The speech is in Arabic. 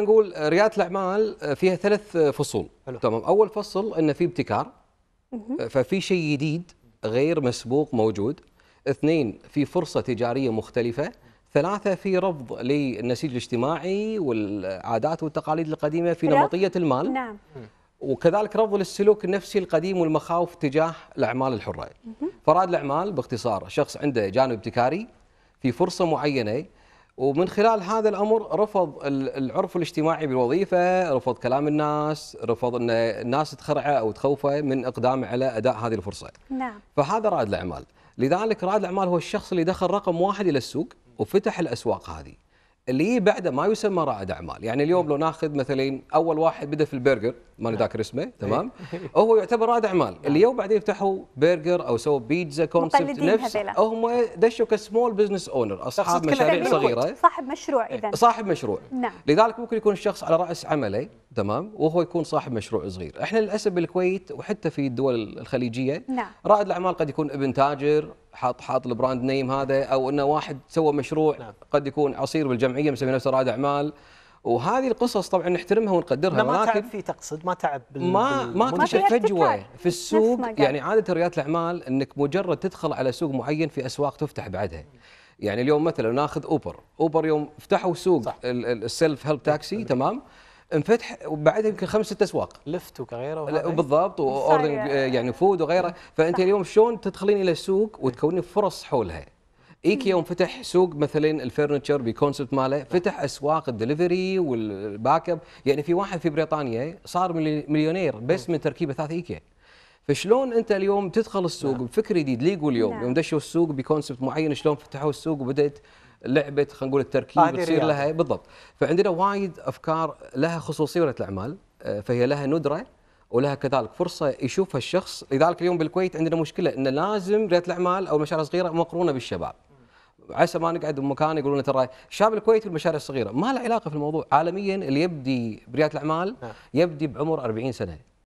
نقول رياده الاعمال آه، فيها ثلاث آه، فصول حلو. تمام اول فصل انه في ابتكار مه. آه، ففي شيء جديد غير مسبوق موجود اثنين في فرصه تجاريه مختلفه ثلاثة في رفض للنسيج الاجتماعي والعادات والتقاليد القديمة في نمطية المال نعم. وكذلك رفض للسلوك النفسي القديم والمخاوف تجاه الأعمال الحرة فراد الأعمال باختصار شخص عنده جانب ابتكاري في فرصة معينة ومن خلال هذا الامر رفض العرف الاجتماعي بالوظيفه، رفض كلام الناس، رفض ان الناس تخرعه او تخوفه من اقدامه على اداء هذه الفرصه. نعم. فهذا رائد الاعمال، لذلك رائد الاعمال هو الشخص اللي دخل رقم واحد الى السوق وفتح الاسواق هذه. اللي بعده ما يسمى رائد اعمال يعني اليوم لو ناخذ مثلا اول واحد بدا في البرجر ماني ذاكر اسمه إيه. تمام هو يعتبر رائد اعمال نعم. اللي يوم بعدين فتحوا برجر او سووا بيتزا كونسبت نفس هم دشوا كسمول بزنس اونر اصحاب مشاريع صغيره صاحب مشروع اذا صاحب مشروع نعم لذلك ممكن يكون الشخص على راس عمله تمام وهو يكون صاحب مشروع صغير احنا للاسف بالكويت وحتى في الدول الخليجيه نعم. رائد الاعمال قد يكون ابن تاجر حاط حاط البراند نيم هذا او انه واحد سوى مشروع نعم. قد يكون عصير بالجمعيه مسمي نفسه رائد اعمال وهذه القصص طبعا نحترمها ونقدرها ما تعب فيه تقصد ما تعب بال... ما ما اكتشف فجوه في السوق يعني عاده رياده الاعمال انك مجرد تدخل على سوق معين في اسواق تفتح بعدها يعني اليوم مثلا ناخذ اوبر اوبر يوم فتحوا سوق السيلف هيلب تاكسي تمام انفتح وبعدها يمكن خمس ست اسواق لفت وغيره بالضبط واوردن آه، يعني فود وغيره فانت اليوم شلون تدخلين الى السوق وتكونين فرص حولها ايكيا فتح سوق مثلا الفرنتشر بكونسبت ماله فتح اسواق الدليفري والباك اب يعني في واحد في بريطانيا صار مليونير بس من تركيبه ثلاث ايكيا فشلون انت اليوم تدخل السوق نعم. بفكر جديد ليجو اليوم نعم. يوم دشوا السوق بكونسبت معين شلون فتحوا السوق وبدات لعبه خلينا نقول التركيب تصير لها بالضبط فعندنا وايد افكار لها خصوصيه ولايه الاعمال آه، فهي لها ندره ولها كذلك فرصه يشوفها الشخص لذلك اليوم بالكويت عندنا مشكله انه لازم رياده الاعمال او المشاريع الصغيره مقرونه بالشباب عسى ما نقعد بمكان يقولون ترى الشاب الكويت والمشاريع الصغيره ما له علاقه في الموضوع عالميا اللي يبدي برياده الاعمال نعم. يبدي بعمر 40 سنه